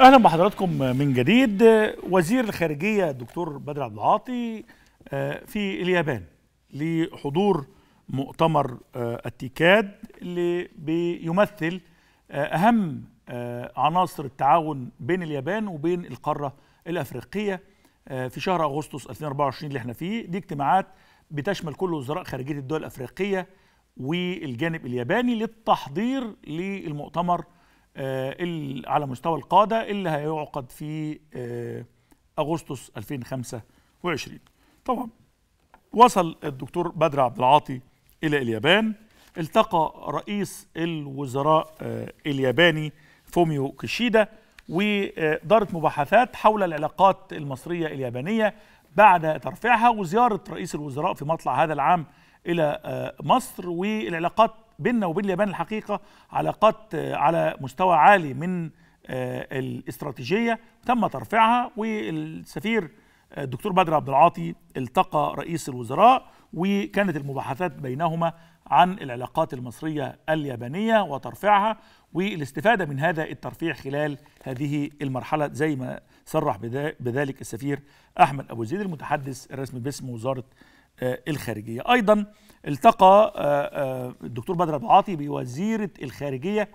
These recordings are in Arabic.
اهلا بحضراتكم من جديد وزير الخارجيه الدكتور بدر عبد العاطي آه، في اليابان لحضور مؤتمر آه، التيكاد اللي بيمثل آه، اهم عناصر التعاون بين اليابان وبين القاره الافريقيه في شهر اغسطس 2024 اللي احنا فيه دي اجتماعات بتشمل كل وزراء خارجيه الدول الافريقيه والجانب الياباني للتحضير للمؤتمر آه، على مستوى القادة اللي هيعقد في آه، أغسطس 2025 طبعا وصل الدكتور بدر عبد العاطي إلى اليابان التقى رئيس الوزراء آه، الياباني فوميو كيشيدا ودارت مباحثات حول العلاقات المصرية اليابانية بعد ترفيعها وزيارة رئيس الوزراء في مطلع هذا العام إلى مصر والعلاقات بيننا وبين اليابان الحقيقه علاقات آه، على مستوى عالي من آه، الاستراتيجيه تم ترفيعها والسفير آه، الدكتور بدر عبد العاطي التقى رئيس الوزراء وكانت المباحثات بينهما عن العلاقات المصريه اليابانيه وترفيعها والاستفاده من هذا الترفيع خلال هذه المرحله زي ما صرح بذلك السفير احمد ابو زيد المتحدث الرسمي باسم وزاره الخارجيه ايضا التقى آه، آه، الدكتور بدر العاطي بوزيرة الخارجية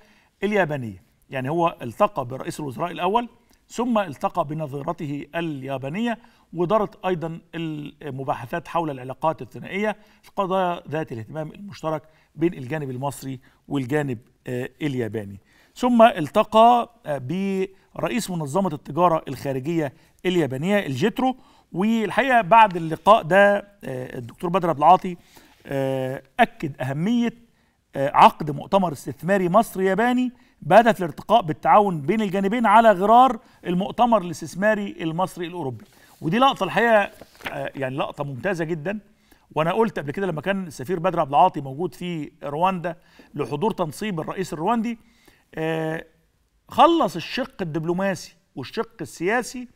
اليابانية يعني هو التقى برئيس الوزراء الأول ثم التقى بنظيرته اليابانية ودارت أيضا المباحثات حول العلاقات الثنائية القضايا ذات الاهتمام المشترك بين الجانب المصري والجانب آه، الياباني ثم التقى برئيس منظمة التجارة الخارجية اليابانية الجيترو والحقيقة بعد اللقاء ده الدكتور بدر عبد العاطي آه، أكد أهمية آه، عقد مؤتمر استثماري مصري ياباني بهدف الارتقاء بالتعاون بين الجانبين على غرار المؤتمر الاستثماري المصري الأوروبي ودي لقطة الحقيقة آه، يعني لقطة ممتازة جدا وانا قلت قبل كده لما كان السفير بدر عبد العاطي موجود في رواندا لحضور تنصيب الرئيس الرواندي خلص الشق الدبلوماسي والشق السياسي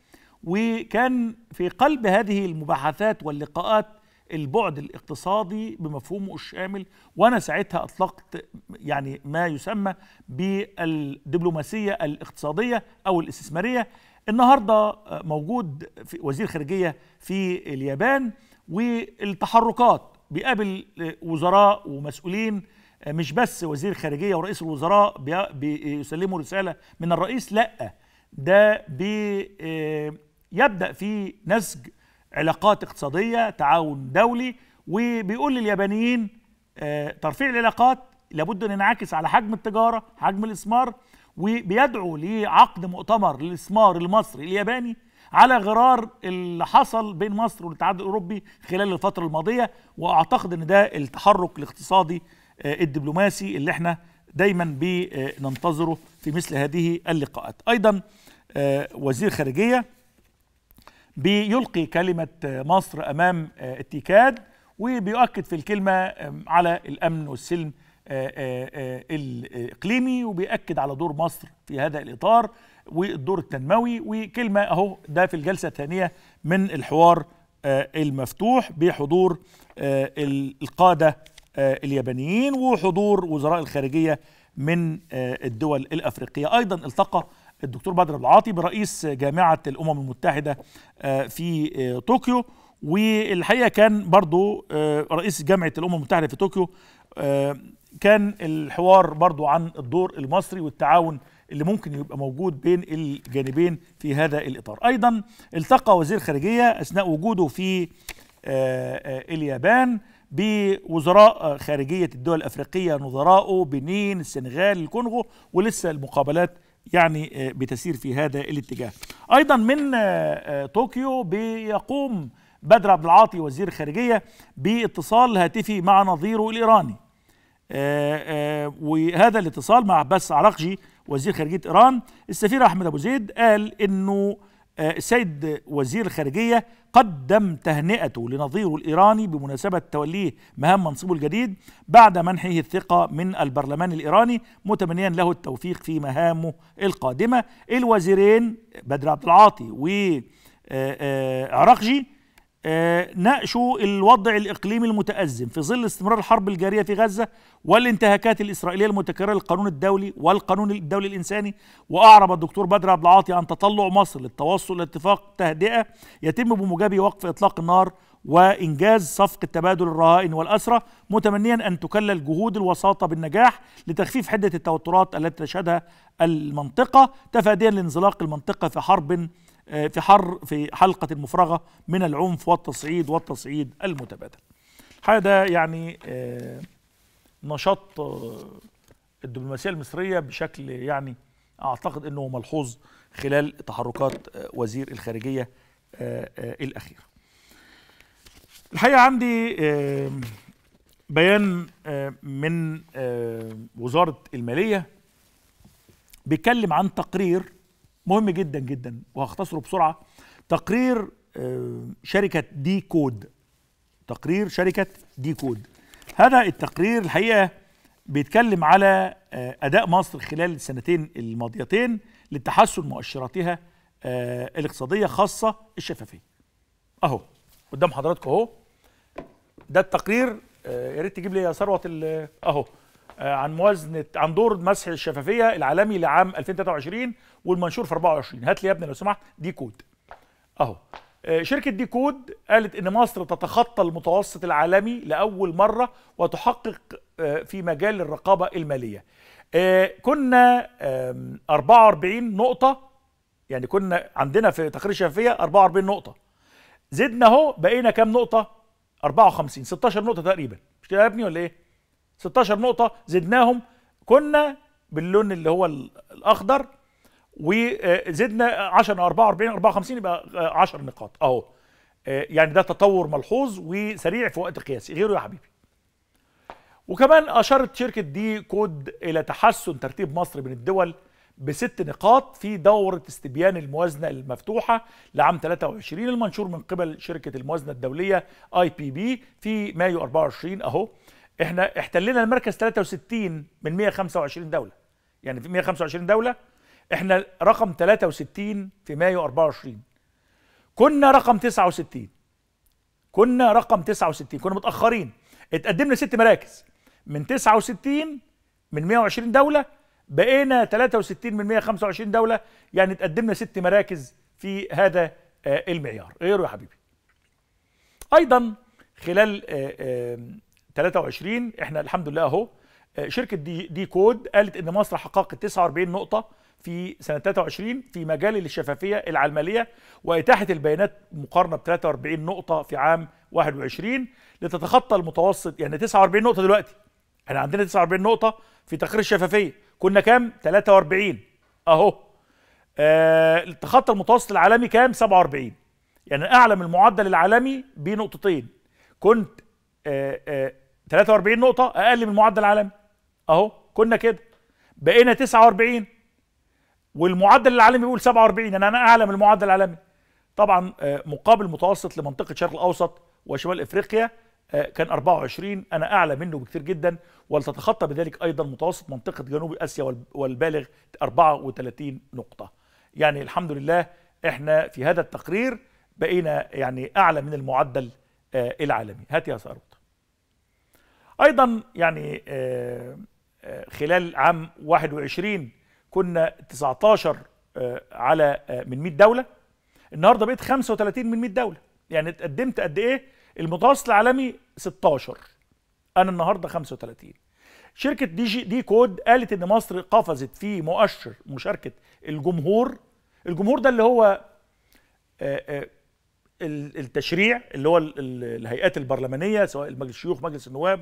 وكان في قلب هذه المباحثات واللقاءات البعد الاقتصادي بمفهومه الشامل وانا ساعتها اطلقت يعني ما يسمى بالدبلوماسيه الاقتصاديه او الاستثماريه النهارده موجود في وزير خارجيه في اليابان والتحركات بيقابل وزراء ومسؤولين مش بس وزير خارجيه ورئيس الوزراء بيسلموا رساله من الرئيس لا ده بيبدا في نسج علاقات اقتصادية تعاون دولي وبيقول لليابانيين آه، ترفيع العلاقات لابد أن ينعكس على حجم التجارة حجم الإسمار وبيدعو لعقد مؤتمر للإسمار المصري الياباني على غرار اللي حصل بين مصر والاتحاد الأوروبي خلال الفترة الماضية وأعتقد أن ده التحرك الاقتصادي آه، الدبلوماسي اللي احنا دايما بننتظره آه، في مثل هذه اللقاءات أيضا وزير خارجية بيلقي كلمة مصر أمام التيكاد آه، وبيؤكد في الكلمة على الأمن والسلم آه، آه، الإقليمي وبيأكد على دور مصر في هذا الإطار والدور التنموي وكلمة أهو ده في الجلسة الثانية من الحوار المفتوح بحضور القادة اليابانيين وحضور وزراء الخارجية من الدول الأفريقية أيضا التقى الدكتور بدر العاطي برئيس جامعة الأمم المتحدة آه، في آه، طوكيو والحقيقة كان برضو آه، رئيس جامعة الأمم المتحدة في طوكيو كان الحوار برضو عن الدور المصري والتعاون اللي ممكن يبقى موجود بين الجانبين في هذا الإطار أيضا التقى وزير خارجية أثناء وجوده في اليابان بوزراء خارجية الدول الأفريقية نظراءه بنين السنغال الكونغو ولسه المقابلات يعني آه، بتسير في هذا الاتجاه ايضا من آه، آه، طوكيو بيقوم بدر عبد العاطي وزير الخارجيه باتصال هاتفي مع نظيره الايراني وهذا الاتصال مع عباس عرقجي وزير خارجيه ايران السفير احمد ابو زيد قال انه السيد آه، وزير الخارجية قدم تهنئته لنظيره الإيراني بمناسبة توليه مهام منصبه الجديد بعد منحه الثقة من البرلمان الإيراني متمنيا له التوفيق في مهامه القادمة الوزيرين بدر عبد العاطي وعراقجي آه، آه، آه، ناقشوا الوضع الإقليمي المتأزم في ظل استمرار الحرب الجارية في غزة والانتهاكات الإسرائيلية المتكررة للقانون الدولي والقانون الدولي الإنساني وأعرب الدكتور بدر عبد العاطي عن تطلع مصر للتوصل لاتفاق تهدئة يتم بموجبه وقف إطلاق النار وإنجاز صفقة تبادل الرهائن والأسرى متمنيا أن تكلل جهود الوساطة بالنجاح لتخفيف حدة التوترات التي تشهدها المنطقة تفاديا لانزلاق المنطقة في حرب آه، في حر في حلقة المفرغة من العنف والتصعيد والتصعيد المتبادل هذا يعني آه، نشاط آه، الدبلوماسية المصرية بشكل يعني أعتقد أنه ملحوظ خلال تحركات وزير الخارجية الأخيرة الحقيقة عندي بيان من وزارة المالية بيتكلم عن تقرير مهم جدا جدا وهختصره بسرعه تقرير آه، شركه دي كود تقرير شركه دي كود هذا التقرير الحقيقه بيتكلم على آه، اداء مصر خلال السنتين الماضيتين لتحسن مؤشراتها آه، الاقتصاديه خاصه الشفافيه اهو قدام حضراتكم اهو ده التقرير يا ريت تجيب لي يا ثروه اهو آه، عن موازنه عن دور مسح الشفافيه العالمي لعام 2023 والمنشور في 24 هات لي يا ابني لو سمحت دي كود اهو آه، شركة دي كود قالت إن مصر تتخطى المتوسط العالمي لأول مرة وتحقق آه، في مجال الرقابة المالية كنا 44 نقطة يعني كنا عندنا في تقرير الشفافية 44 نقطة زدنا اهو بقينا كام نقطة 54 16 نقطة تقريبا مش كده يا ابني ولا ايه 16 نقطة زدناهم كنا باللون اللي هو الأخضر وزدنا 10 44 54 يبقى 10 نقاط أهو آه، يعني ده تطور ملحوظ وسريع في وقت قياسي غيره يا حبيبي وكمان أشارت شركة دي كود إلى تحسن ترتيب مصر بين الدول بست نقاط في دورة استبيان الموازنة المفتوحة لعام 23 المنشور من قبل شركة الموازنة الدولية اي بي بي في مايو 24 اهو احنا احتلينا المركز 63 من 125 دولة يعني في 125 دولة احنا رقم 63 في مايو 24 كنا رقم 69 كنا رقم 69 كنا متأخرين اتقدمنا ست مراكز من 69 من 120 دولة بقينا 63 من 125 دولة يعني اتقدمنا ست مراكز في هذا آه، المعيار غيره يا حبيبي أيضا خلال آه، 23 احنا الحمد لله اهو آه، شركه دي, دي كود قالت ان مصر حققت 49 نقطه في سنه 23 في مجال الشفافيه العلمليه واتاحه البيانات مقارنه ب 43 نقطه في عام 21 لتتخطى المتوسط يعني 49 نقطه دلوقتي احنا عندنا 49 نقطه في تقرير الشفافيه كنا كام 43 اهو آه تخطى المتوسط العالمي كام 47 يعني اعلى من المعدل العالمي بنقطتين كنت آه آه 43 نقطة أقل من المعدل العالمي أهو كنا كده بقينا 49 والمعدل العالمي بيقول 47 يعني أنا أعلى من المعدل العالمي طبعا آه، مقابل متوسط لمنطقة الشرق الأوسط وشمال إفريقيا آه، كان 24 أنا أعلى منه بكثير جدا ولتتخطى بذلك أيضا متوسط منطقة جنوب آسيا والبالغ 34 نقطة يعني الحمد لله إحنا في هذا التقرير بقينا يعني أعلى من المعدل آه، العالمي هات يا سارة ايضا يعني آه، آه، خلال عام 21 كنا 19 آه، على من 100 دوله النهارده بقيت 35 من 100 دوله يعني اتقدمت قد ايه المتوسط العالمي 16 انا النهارده 35 شركه دي جي دي كود قالت ان مصر قفزت في مؤشر مشاركه الجمهور الجمهور ده اللي هو التشريع اللي هو الهيئات البرلمانيه سواء مجلس الشيوخ مجلس النواب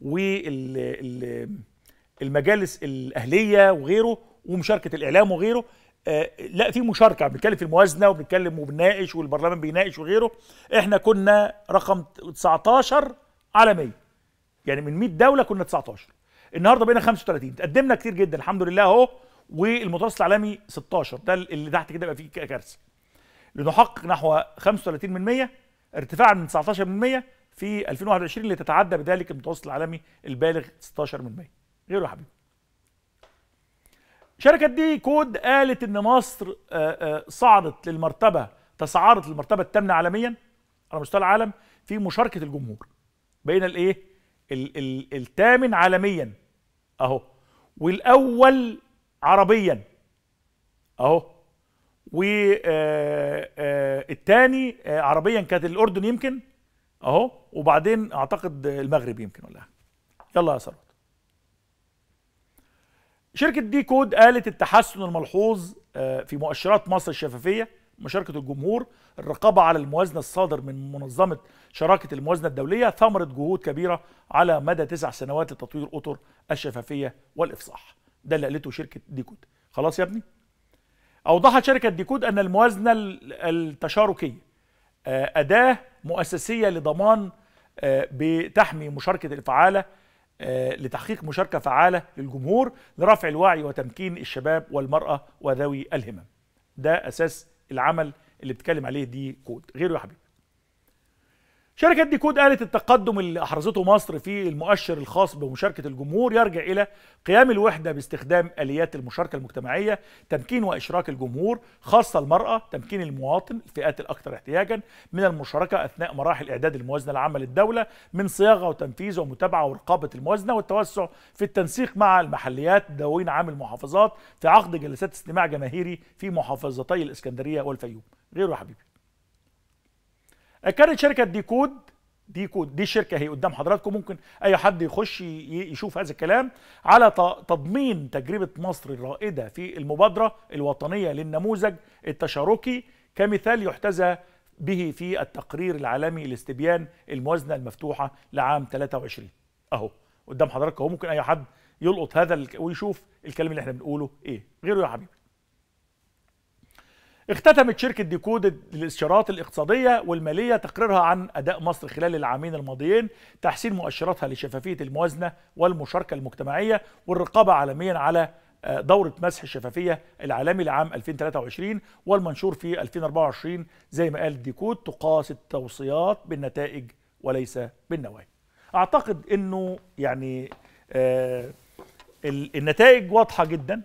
والمجالس الاهليه وغيره ومشاركه الاعلام وغيره آه، لا في مشاركه بنتكلم في الموازنه وبنتكلم وبنناقش والبرلمان بيناقش وغيره احنا كنا رقم 19 على 100 يعني من 100 دوله كنا 19 النهارده بقينا 35 تقدمنا كتير جدا الحمد لله اهو والمتوسط العالمي 16 ده اللي تحت كده بقى فيه كارثه لنحقق نحو 35% ارتفاعا من 19% في 2021 اللي تتعدى بذلك المتوسط العالمي البالغ 16 من 100 غيره يا حبيبي شركة دي كود قالت ان مصر آه، آه، صعدت للمرتبة تصعدت للمرتبة الثامنة عالميا على مستوى العالم في مشاركة الجمهور بين الايه الثامن عالميا اهو والاول عربيا اهو والثاني آه، عربيا كانت الاردن يمكن اهو وبعدين اعتقد المغرب يمكن ولا يلا يا ثروت شركه دي كود قالت التحسن الملحوظ آه، في مؤشرات مصر الشفافيه مشاركه الجمهور الرقابه على الموازنه الصادر من منظمه شراكه الموازنه الدوليه ثمره جهود كبيره على مدى تسع سنوات لتطوير اطر الشفافيه والافصاح ده اللي قالته شركه ديكود خلاص يا ابني اوضحت شركه ديكود ان الموازنه التشاركيه آه، اداه مؤسسية لضمان آه، بتحمي مشاركة الفعالة آه، لتحقيق مشاركة فعالة للجمهور لرفع الوعي وتمكين الشباب والمرأة وذوي الهمم ده أساس العمل اللي بتكلم عليه دي كود غيره يا حبيبي شركة ديكود قالت التقدم اللي أحرزته مصر في المؤشر الخاص بمشاركة الجمهور يرجع إلى قيام الوحدة باستخدام آليات المشاركة المجتمعية تمكين وإشراك الجمهور خاصة المرأة تمكين المواطن الفئات الأكثر احتياجا من المشاركة أثناء مراحل إعداد الموازنة العامة للدولة من صياغة وتنفيذ ومتابعة ورقابة الموازنة والتوسع في التنسيق مع المحليات دواوين عام المحافظات في عقد جلسات استماع جماهيري في محافظتي الإسكندرية والفيوم غيره يا حبيبي كانت شركه ديكود ديكود دي كود دي الشركه هي قدام حضراتكم ممكن اي حد يخش يشوف هذا الكلام على تضمين تجربه مصر الرائده في المبادره الوطنيه للنموذج التشاركي كمثال يحتذى به في التقرير العالمي لاستبيان الموازنه المفتوحه لعام 23 اهو قدام حضراتكم ممكن اي حد يلقط هذا ويشوف الكلام اللي احنا بنقوله ايه غيره يا حبيبي اختتمت شركة ديكود الاستشارات الاقتصادية والمالية تقريرها عن أداء مصر خلال العامين الماضيين تحسين مؤشراتها لشفافية الموازنة والمشاركة المجتمعية والرقابة عالميا على آه، دورة مسح الشفافية العالمي لعام 2023 والمنشور في 2024 زي ما قال ديكود تقاس التوصيات بالنتائج وليس بالنوايا أعتقد أنه يعني آه النتائج واضحة جدا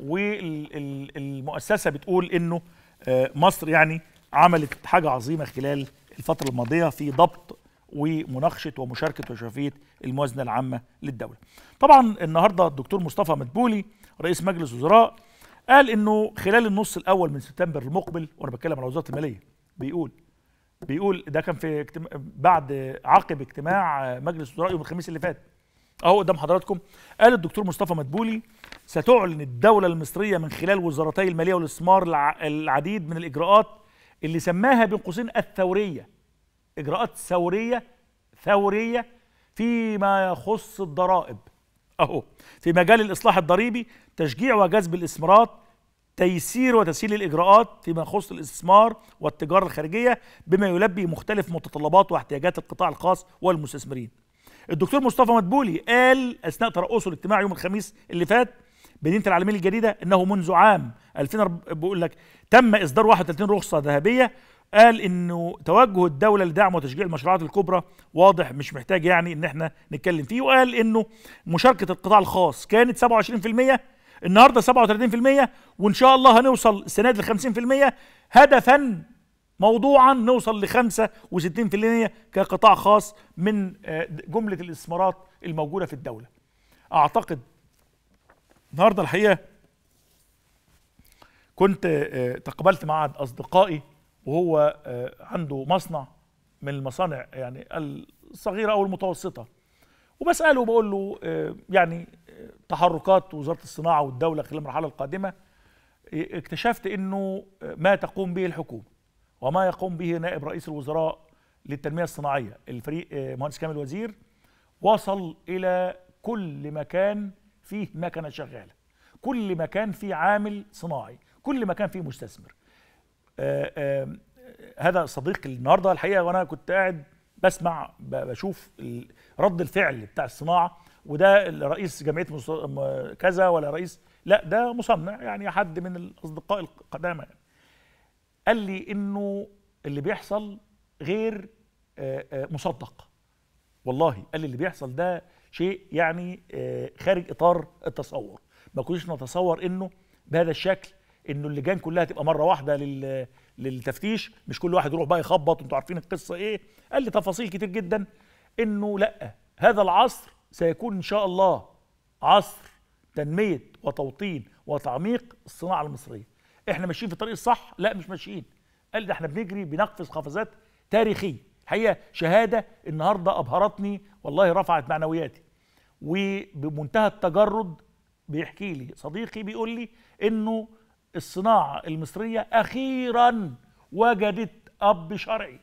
والمؤسسة بتقول أنه آه، مصر يعني عملت حاجة عظيمة خلال الفترة الماضية في ضبط ومناقشة ومشاركة وشفافية الموازنة العامة للدولة طبعا النهاردة الدكتور مصطفى مدبولي رئيس مجلس وزراء قال انه خلال النص الاول من سبتمبر المقبل وانا بتكلم على وزاره الماليه بيقول بيقول ده كان في اجتماع بعد عقب اجتماع مجلس الوزراء يوم الخميس اللي فات اهو قدام حضراتكم قال الدكتور مصطفى مدبولي ستعلن الدولة المصرية من خلال وزارتي المالية والاستثمار العديد من الإجراءات اللي سماها بين قوسين الثورية إجراءات ثورية ثورية فيما يخص الضرائب أهو في مجال الإصلاح الضريبي تشجيع وجذب الاستثمارات تيسير وتسهيل الإجراءات فيما يخص الاستثمار والتجارة الخارجية بما يلبي مختلف متطلبات واحتياجات القطاع الخاص والمستثمرين الدكتور مصطفى مدبولي قال اثناء ترقصه الاجتماع يوم الخميس اللي فات بدينة العالمية الجديدة انه منذ عام 2000 بقول لك تم اصدار 31 رخصة ذهبية قال انه توجه الدولة لدعم وتشجيع المشروعات الكبرى واضح مش محتاج يعني ان احنا نتكلم فيه وقال انه مشاركة القطاع الخاص كانت 27% النهارده 37% وان شاء الله هنوصل السنه دي ل 50% هدفا موضوعا نوصل ل 65% كقطاع خاص من آه، جمله الاستثمارات الموجوده في الدوله. اعتقد النهارده الحقيقه كنت آه، تقابلت مع احد اصدقائي وهو آه، عنده مصنع من المصانع يعني الصغيره او المتوسطه وبساله وبقول له يعني تحركات وزاره الصناعه والدوله خلال المرحله القادمه اكتشفت انه ما تقوم به الحكومه وما يقوم به نائب رئيس الوزراء للتنمية الصناعية الفريق آه، مهندس كامل وزير وصل إلى كل مكان فيه مكنة شغالة كل مكان فيه عامل صناعي كل مكان فيه مستثمر آآ آه، آآ آه، هذا صديقي النهارده الحقيقه وانا كنت قاعد بسمع بشوف رد الفعل بتاع الصناعه وده رئيس جمعيه كذا ولا رئيس لا ده مصنع يعني حد من الاصدقاء القدامى يعني. قال لي انه اللي بيحصل غير آه، آه، مصدق والله قال لي اللي بيحصل ده شيء يعني آه، خارج اطار التصور ما كناش نتصور انه بهذا الشكل انه اللجان كلها تبقى مره واحده لل للتفتيش مش كل واحد يروح بقى يخبط انتوا عارفين القصه ايه قال لي تفاصيل كتير جدا انه لا هذا العصر سيكون ان شاء الله عصر تنميه وتوطين وتعميق الصناعه المصريه احنا ماشيين في الطريق الصح لا مش ماشيين قال ده احنا بنجري بنقفز قفزات تاريخيه الحقيقه شهاده النهارده ابهرتني والله رفعت معنوياتي وبمنتهى التجرد بيحكي لي صديقي بيقول لي انه الصناعه المصريه اخيرا وجدت اب شرعي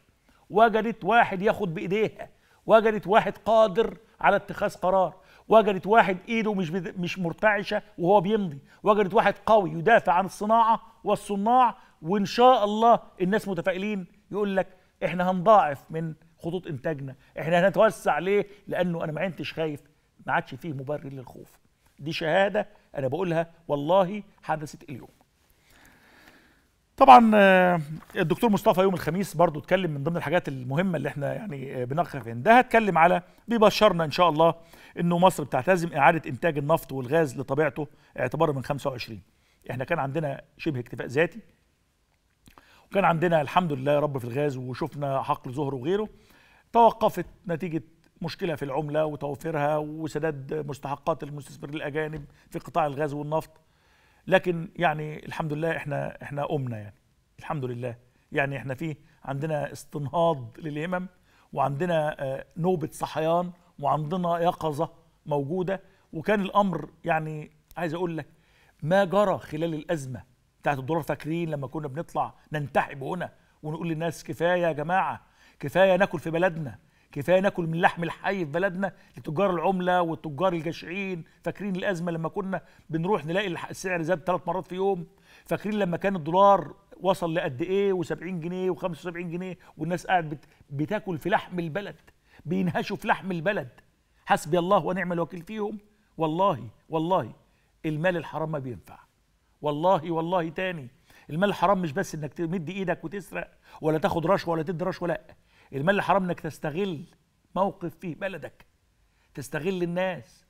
وجدت واحد ياخد بايديها وجدت واحد قادر على اتخاذ قرار وجدت واحد ايده مش مش مرتعشه وهو بيمضي وجدت واحد قوي يدافع عن الصناعه والصناع وان شاء الله الناس متفائلين يقول لك احنا هنضاعف من خطوط انتاجنا احنا هنتوسع ليه لانه انا ما عدتش خايف ما عادش فيه مبرر للخوف دي شهاده انا بقولها والله حدثت اليوم طبعا آه، الدكتور مصطفى يوم الخميس برضو اتكلم من ضمن الحاجات المهمه اللي احنا يعني آه، بنقف عندها اتكلم على بيبشرنا ان شاء الله انه مصر بتعتزم اعاده انتاج النفط والغاز لطبيعته اعتبارا من 25 احنا كان عندنا شبه اكتفاء ذاتي وكان عندنا الحمد لله يا رب في الغاز وشفنا حقل زهر وغيره توقفت نتيجه مشكله في العمله وتوفيرها وسداد مستحقات المستثمرين الاجانب في قطاع الغاز والنفط لكن يعني الحمد لله احنا احنا قمنا يعني الحمد لله يعني احنا في عندنا استنهاض للهمم وعندنا آه، نوبه صحيان وعندنا يقظه موجوده وكان الامر يعني عايز اقول لك ما جرى خلال الازمه بتاعت الدولار فاكرين لما كنا بنطلع ننتحب هنا ونقول للناس كفايه يا جماعه كفايه ناكل في بلدنا كفايه ناكل من اللحم الحي في بلدنا لتجار العمله والتجار الجشعين فاكرين الازمه لما كنا بنروح نلاقي السعر زاد ثلاث مرات في يوم فاكرين لما كان الدولار وصل لقد ايه و70 جنيه و75 جنيه والناس قاعد بت... بتاكل في لحم البلد بينهشوا في لحم البلد حسبي الله ونعم الوكيل فيهم والله والله المال الحرام ما بينفع والله والله تاني المال الحرام مش بس انك تمد ايدك وتسرق ولا تاخد رشوه ولا تدي رشوه لا المال الحرام انك تستغل موقف في بلدك تستغل الناس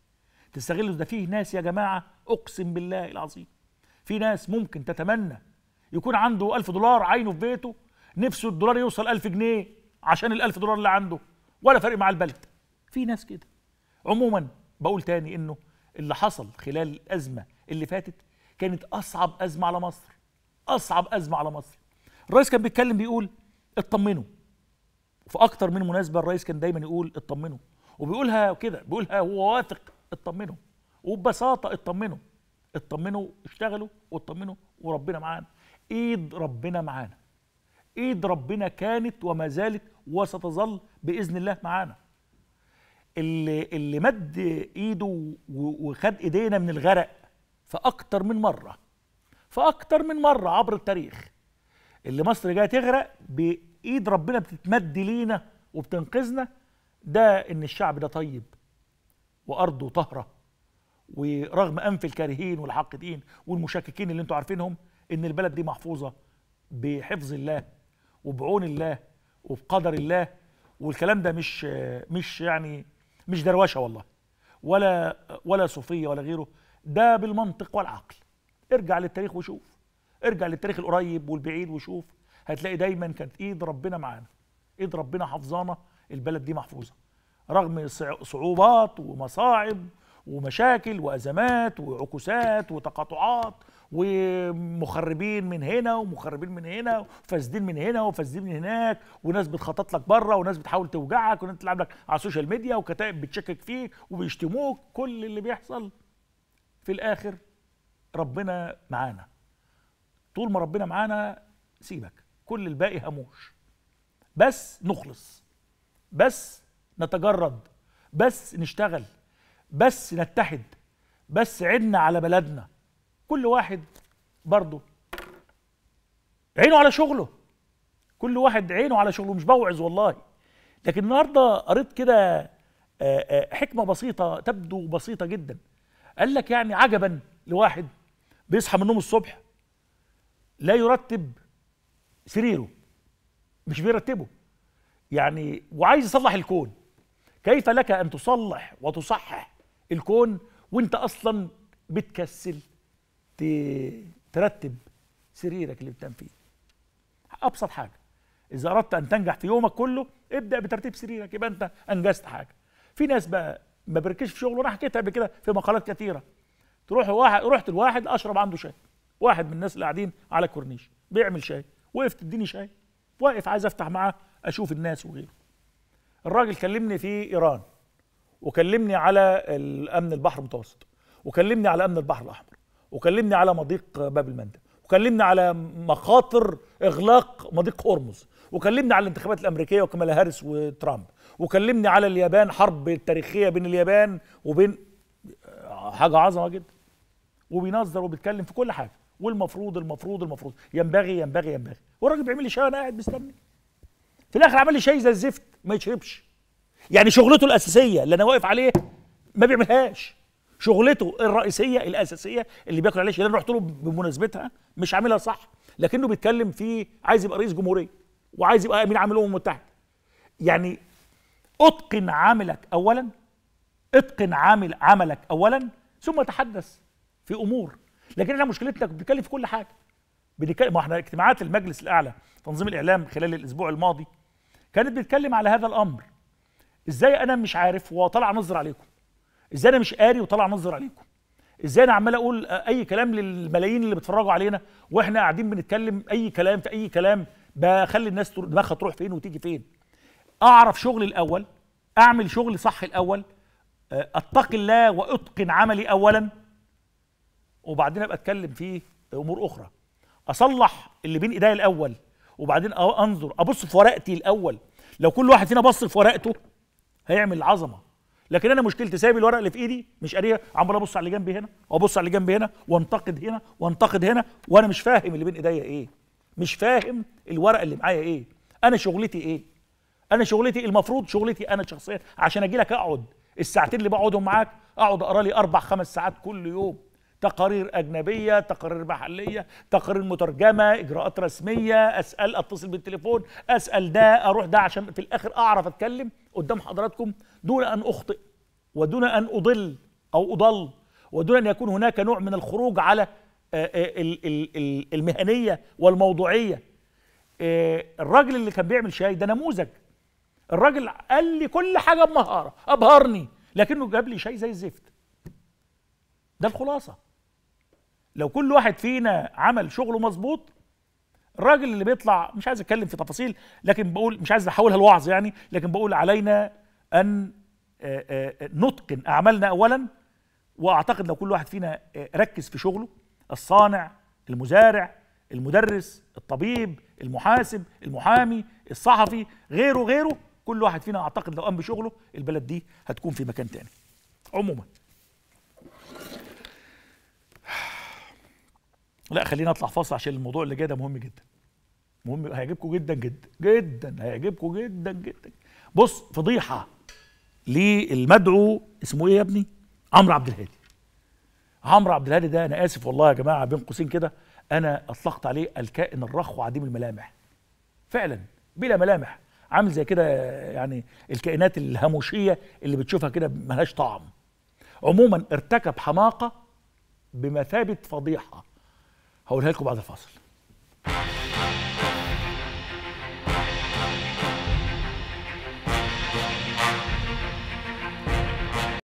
تستغل ده فيه ناس يا جماعه اقسم بالله العظيم في ناس ممكن تتمنى يكون عنده ألف دولار عينه في بيته نفسه الدولار يوصل ألف جنيه عشان الألف دولار اللي عنده ولا فرق مع البلد في ناس كده عموما بقول تاني انه اللي حصل خلال الأزمة اللي فاتت كانت أصعب أزمة على مصر أصعب أزمة على مصر الرئيس كان بيتكلم بيقول اطمنوا في اكتر من مناسبه الرئيس كان دايما يقول اطمنوا وبيقولها كده بيقولها هو واثق اطمنوا وببساطه اطمنوا اطمنوا اشتغلوا واطمنوا وربنا معانا ايد ربنا معانا ايد ربنا كانت وما زالت وستظل باذن الله معانا اللي اللي مد ايده وخد ايدينا من الغرق فاكتر من مره فاكتر من مره عبر التاريخ اللي مصر جايه تغرق ايد ربنا بتتمد لينا وبتنقذنا ده ان الشعب ده طيب وارضه طاهره ورغم انف الكارهين والحاقدين والمشككين اللي انتوا عارفينهم ان البلد دي محفوظه بحفظ الله وبعون الله وبقدر الله والكلام ده مش مش يعني مش دروشه والله ولا ولا صوفيه ولا غيره ده بالمنطق والعقل ارجع للتاريخ وشوف ارجع للتاريخ القريب والبعيد وشوف هتلاقي دايما كانت ايد ربنا معانا ايد ربنا حافظانا البلد دي محفوظه رغم صعوبات ومصاعب ومشاكل وازمات وعكوسات وتقاطعات ومخربين من هنا ومخربين من هنا وفاسدين من هنا وفاسدين من هناك وناس بتخطط لك بره وناس بتحاول توجعك وناس بتلعب لك على السوشيال ميديا وكتائب بتشكك فيك وبيشتموك كل اللي بيحصل في الاخر ربنا معانا طول ما ربنا معانا سيبك كل الباقي هاموش بس نخلص بس نتجرد بس نشتغل بس نتحد بس عدنا على بلدنا كل واحد برضه عينه على شغله كل واحد عينه على شغله مش بوعظ والله لكن النهارده قريت كده آه، آه، حكمه بسيطه تبدو بسيطه جدا قال لك يعني عجبا لواحد بيصحى من النوم الصبح لا يرتب سريره مش بيرتبه يعني وعايز يصلح الكون كيف لك ان تصلح وتصحح الكون وانت اصلا بتكسل ترتب سريرك اللي بتنام فيه ابسط حاجه اذا اردت ان تنجح في يومك كله ابدا بترتيب سريرك يبقى انت انجزت حاجه في ناس بقى ما بيركزش في شغله انا حكيتها قبل كده في مقالات كثيره تروح واحد رحت لواحد اشرب عنده شاي واحد من الناس اللي قاعدين على الكورنيش بيعمل شاي وقف تديني شاي واقف عايز افتح معاه اشوف الناس وغيره الراجل كلمني في ايران وكلمني على الامن البحر المتوسط وكلمني على امن البحر الاحمر وكلمني على مضيق باب المندب وكلمني على مخاطر اغلاق مضيق هرمز وكلمني على الانتخابات الامريكيه وكمال هاريس وترامب وكلمني على اليابان حرب التاريخيه بين اليابان وبين آه، حاجه عظمه جدا وبينظر وبيتكلم في كل حاجه والمفروض المفروض المفروض ينبغي ينبغي ينبغي والراجل بيعمل لي شاي وانا قاعد مستني في الاخر عمل لي شاي زي الزفت ما يشربش يعني شغلته الاساسيه اللي انا واقف عليه ما بيعملهاش شغلته الرئيسيه الاساسيه اللي بياكل عليها اللي انا رحت له بمناسبتها مش عاملها صح لكنه بيتكلم في عايز يبقى رئيس جمهوريه وعايز يبقى امين عام الامم المتحده يعني اتقن عملك اولا اتقن عامل عملك اولا ثم تحدث في امور لكن احنا مشكلتنا بنتكلم في كل حاجه بنتكلم ما احنا اجتماعات المجلس الاعلى تنظيم الاعلام خلال الاسبوع الماضي كانت بتتكلم على هذا الامر ازاي انا مش عارف وطلع نظر عليكم ازاي انا مش قاري وطلع نظر عليكم ازاي انا عمال اقول اي كلام للملايين اللي بيتفرجوا علينا واحنا قاعدين بنتكلم اي كلام في اي كلام بخلي الناس دماغها تروح فين وتيجي فين اعرف شغلي الاول اعمل شغلي صح الاول اتقي الله واتقن عملي اولا وبعدين ابقى اتكلم في امور اخرى اصلح اللي بين ايديا الاول وبعدين انظر ابص في ورقتي الاول لو كل واحد فينا بص في ورقته هيعمل عظمه لكن انا مشكلتي سايب الورقه اللي في ايدي مش قاريها عمال ابص على اللي جنبي هنا وابص على اللي جنبي هنا وانتقد هنا وانتقد هنا وانا مش فاهم اللي بين ايديا ايه مش فاهم الورقه اللي معايا ايه انا شغلتي ايه انا شغلتي المفروض شغلتي انا شخصيا عشان اجي لك اقعد الساعتين اللي بقعدهم معاك اقعد اقرا لي اربع خمس ساعات كل يوم تقارير أجنبية تقارير محلية تقارير مترجمة إجراءات رسمية أسأل أتصل بالتليفون أسأل ده أروح ده عشان في الآخر أعرف أتكلم قدام حضراتكم دون أن أخطئ ودون أن أضل أو أضل ودون أن يكون هناك نوع من الخروج على آه، آه، المهنية والموضوعية آه، الراجل اللي كان بيعمل شاي ده نموذج الراجل قال لي كل حاجة بمهارة أبهرني لكنه جاب لي شاي زي الزفت ده الخلاصه لو كل واحد فينا عمل شغله مظبوط الراجل اللي بيطلع مش عايز اتكلم في تفاصيل لكن بقول مش عايز احولها لوعظ يعني لكن بقول علينا ان آه، آه، نتقن اعمالنا اولا واعتقد لو كل واحد فينا آه، ركز في شغله الصانع المزارع المدرس الطبيب المحاسب المحامي الصحفي غيره غيره كل واحد فينا اعتقد لو قام بشغله البلد دي هتكون في مكان تاني عموما لا خلينا اطلع فاصل عشان الموضوع اللي جاي ده مهم جدا مهم هيعجبكم جدا جدا جدا هيعجبكم جدا جدا بص فضيحه للمدعو اسمه ايه يا ابني عمرو عبد الهادي عمرو عبد الهادي ده انا اسف والله يا جماعه بين قوسين كده انا اطلقت عليه الكائن الرخو عديم الملامح فعلا بلا ملامح عامل زي كده يعني الكائنات الهاموشيه اللي بتشوفها كده ملهاش طعم عموما ارتكب حماقه بمثابه فضيحه هقولها لكم بعد الفاصل